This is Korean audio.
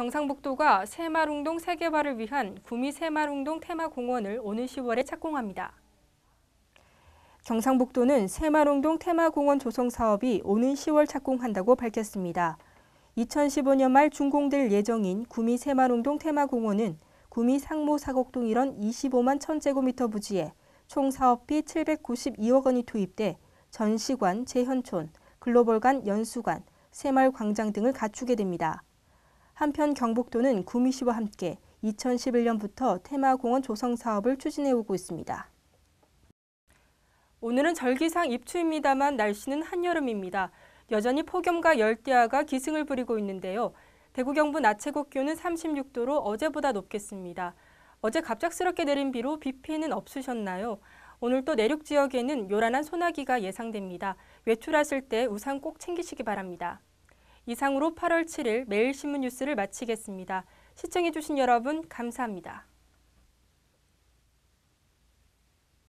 경상북도가 새마룬동 을 세계화를 위한 구미 새마룬동 을 테마공원을 오는 10월에 착공합니다. 경상북도는 새마룬동 을 테마공원 조성 사업이 오는 10월 착공한다고 밝혔습니다. 2015년 말 준공될 예정인 구미 새마룬동 을 테마공원은 구미 상모 사곡동 일원 25만 1000제곱미터 부지에 총 사업비 792억 원이 투입돼 전시관, 재현촌, 글로벌관, 연수관, 새마을광장 등을 갖추게 됩니다. 한편 경북도는 구미시와 함께 2011년부터 테마공원 조성 사업을 추진해오고 있습니다. 오늘은 절기상 입추입니다만 날씨는 한여름입니다. 여전히 폭염과 열대야가 기승을 부리고 있는데요. 대구 경부 나체국 기온은 36도로 어제보다 높겠습니다. 어제 갑작스럽게 내린 비로 비 피해는 없으셨나요? 오늘 또 내륙 지역에는 요란한 소나기가 예상됩니다. 외출하실 때 우산 꼭 챙기시기 바랍니다. 이상으로 8월 7일 매일신문 뉴스를 마치겠습니다. 시청해주신 여러분 감사합니다.